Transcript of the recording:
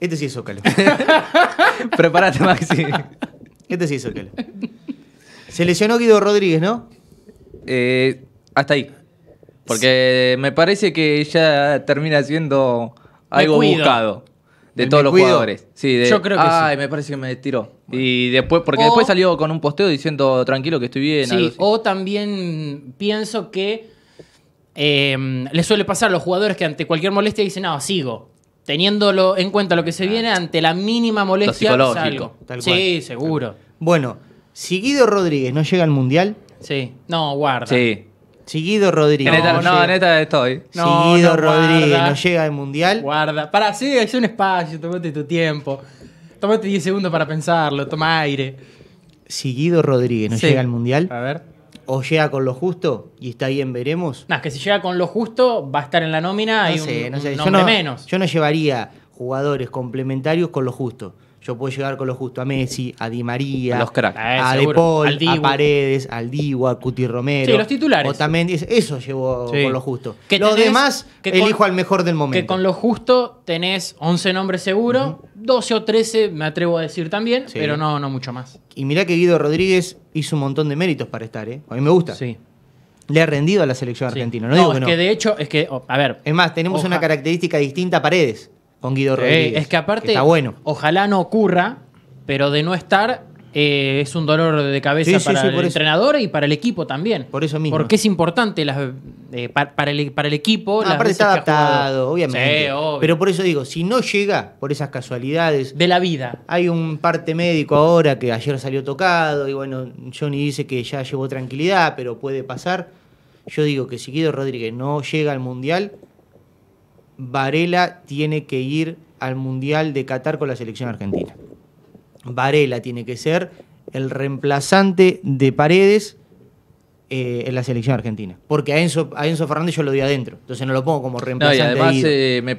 Este sí es Zócalo. Prepárate, Maxi. Este sí es Zócalo. Se lesionó Guido Rodríguez, ¿no? Eh, hasta ahí. Porque me parece que ya termina siendo algo buscado de todos los jugadores. Sí, Yo creo que Ay, me parece que me tiró. Y después, porque después salió con un posteo diciendo tranquilo que estoy bien. Sí, o también pienso que eh, le suele pasar a los jugadores que ante cualquier molestia dicen, no, sigo teniéndolo en cuenta lo que se viene ante la mínima molestia. Sí, seguro. Bueno, si Rodríguez no llega al Mundial. Sí. No, guarda. Sí. Si Rodríguez. No, neta estoy. Si Rodríguez no llega al Mundial. Guarda. Para, sí, es un espacio, tomate tu tiempo. Tómate 10 segundos para pensarlo, toma aire. Si Rodríguez no llega al Mundial. A ver. ¿O llega con lo justo y está bien, veremos? No, es que si llega con lo justo, va a estar en la nómina y un, no nombre menos. Yo no llevaría jugadores complementarios con lo justo yo puedo llegar con lo justo a Messi, a Di María, a, los ah, a, a Paredes, al Digo, a Cuti Romero. Sí, los titulares. O también, eso llevo con lo justo. Lo demás elijo al mejor del momento. Que con lo justo tenés 11 nombres seguros. 12 o 13 me atrevo a decir también, pero no, no mucho más. Y mirá que Guido Rodríguez hizo un montón de méritos para estar, ¿eh? A mí me gusta. Sí le ha rendido a la selección argentina. No, digo que de hecho, es que, a ver. Es más, tenemos una característica distinta a Paredes con Guido Rodríguez. es que aparte, ojalá no ocurra, pero de no estar eh, es un dolor de cabeza para el entrenador y para el equipo también. Por eso mismo. Porque es importante eh, para, el, equipo. aparte está adaptado, obviamente. Pero por eso digo, si no llega por esas casualidades. De la vida. Hay un parte médico ahora que ayer salió tocado y bueno, Johnny dice que ya llevó tranquilidad, pero puede pasar. Yo digo que si Guido Rodríguez no llega al Mundial, Varela tiene que ir al Mundial de Qatar con la selección argentina. Varela tiene que ser el reemplazante de Paredes eh, en la selección argentina. Porque a Enzo, a Enzo Fernández yo lo di adentro, entonces no lo pongo como reemplazante. además, eh, me